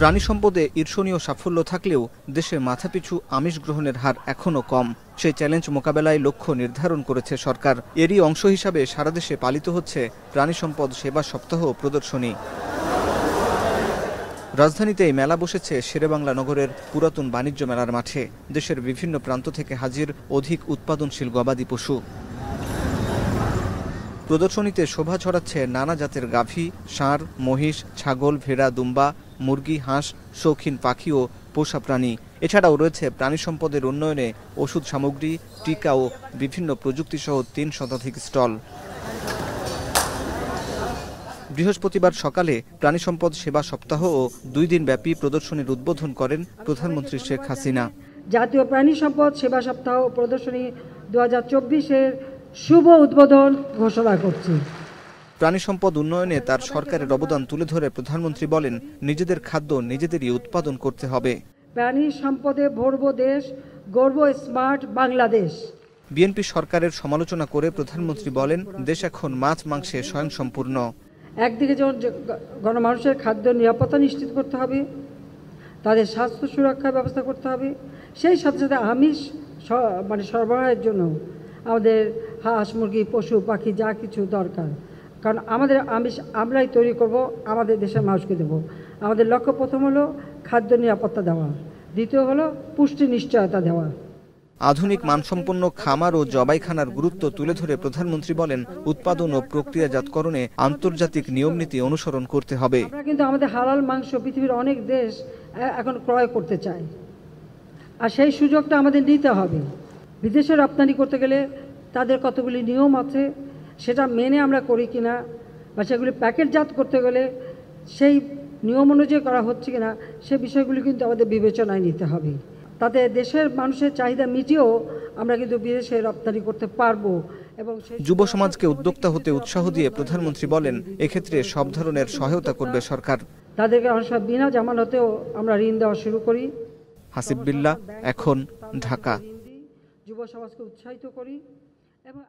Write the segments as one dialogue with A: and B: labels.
A: প্রাণী সম্পদে ঈর্ষণীয় সাফল্য থাকলেও দেশে মাথাপিছু আমিষ গ্রহণের হার এখনও কম সেই চ্যালেঞ্জ মোকাবেলায় লক্ষ্য নির্ধারণ করেছে সরকার এরই অংশ হিসাবে সারা দেশে পালিত হচ্ছে প্রাণী সম্পদ সেবা সপ্তাহ প্রদর্শনী রাজধানীতে এই মেলা বসেছে শেরেবাংলা নগরের পুরাতন বাণিজ্য মেলার মাঠে দেশের বিভিন্ন প্রান্ত থেকে হাজির অধিক উৎপাদনশীল গবাদি পশু প্রদর্শনীতে শোভা ছড়াচ্ছে নানা জাতের গাভী ষাঁড় মহিষ ছাগল ভেড়া দুম্বা মুরগি হাঁস শৌখিন পাখি ও পোষা প্রাণী এছাড়াও রয়েছে প্রাণী সম্পদের উন্নয়নে ওষুধ সামগ্রী টিকা ও বিভিন্ন প্রযুক্তিসহ তিন শতাধিক স্টল বৃহস্পতিবার সকালে প্রাণী সম্পদ সেবা সপ্তাহ ও দুই ব্যাপী প্রদর্শনীর উদ্বোধন করেন প্রধানমন্ত্রী শেখ হাসিনা
B: জাতীয় প্রাণী সম্পদ সেবা সপ্তাহ প্রদর্শনী দু হাজার চব্বিশের শুভ উদ্বোধন ঘোষণা করছি
A: প্রাণী সম্পদ উন্নয়নে তার সরকারের অবদান তুলে ধরে প্রধানমন্ত্রী বলেন নিজেদের খাদ্য নিজেদেরই উৎপাদন করতে হবে
B: প্রাণী সম্পদে ভরব দেশ গর্ব স্মার্ট বাংলাদেশ
A: বিএনপি সরকারের সমালোচনা করে প্রধানমন্ত্রী বলেন দেশ এখন মাছ মাংসে স্বয়ংসম্পূর্ণ
B: একদিকে যেমন গণমানুষের খাদ্য নিরাপত্তা নিশ্চিত করতে হবে তাদের স্বাস্থ্য সুরক্ষার ব্যবস্থা করতে হবে সেই সাথে সাথে আমিষ মানে সরবরাহের জন্য আমাদের হাঁস মুরগি পশু পাখি যা কিছু দরকার কারণ আমাদের আমি আমরাই তৈরি করব আমাদের দেশের মানুষকে দেব আমাদের লক্ষ্য প্রথম হলো খাদ্য নিরাপত্তা দেওয়া দ্বিতীয় হলো পুষ্টি নিশ্চয়তা দেওয়া
A: আধুনিক মানসম্পন্ন খামার ও জবাইখানার গুরুত্ব তুলে ধরে প্রধানমন্ত্রী বলেন উৎপাদন ও প্রক্রিয়াজাতকরণে আন্তর্জাতিক নিয়মনীতি অনুসরণ করতে হবে
B: কিন্তু আমাদের হালাল মাংস পৃথিবীর অনেক দেশ এখন ক্রয় করতে চায় আর সেই সুযোগটা আমাদের নিতে হবে বিদেশে রপ্তানি করতে গেলে তাদের কতগুলি নিয়ম আছে সেটা মেনে আমরা করি কি না বা সেগুলি প্যাকেটজাত করতে গেলে সেই নিয়ম অনুযায়ী করা হচ্ছে কি না সে বিষয়গুলি কিন্তু আমাদের বিবেচনায় নিতে হবে তাতে দেশের মানুষের চাহিদা মিটিয়েও আমরা কিন্তু বিদেশে রপ্তানি করতে পারবো এবং যুব
A: সমাজকে উদ্যোক্তা হতে উৎসাহ দিয়ে প্রধানমন্ত্রী বলেন এক্ষেত্রে সব ধরনের সহায়তা করবে সরকার
B: তাদেরকে আমরা বিনা জামানতেও আমরা ঋণ দেওয়া শুরু করি
A: হাসিব বিল্লা এখন ঢাকা
B: যুব সমাজকে উৎসাহিত করি এবং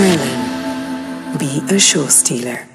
A: Merlin, be a show
B: stealer.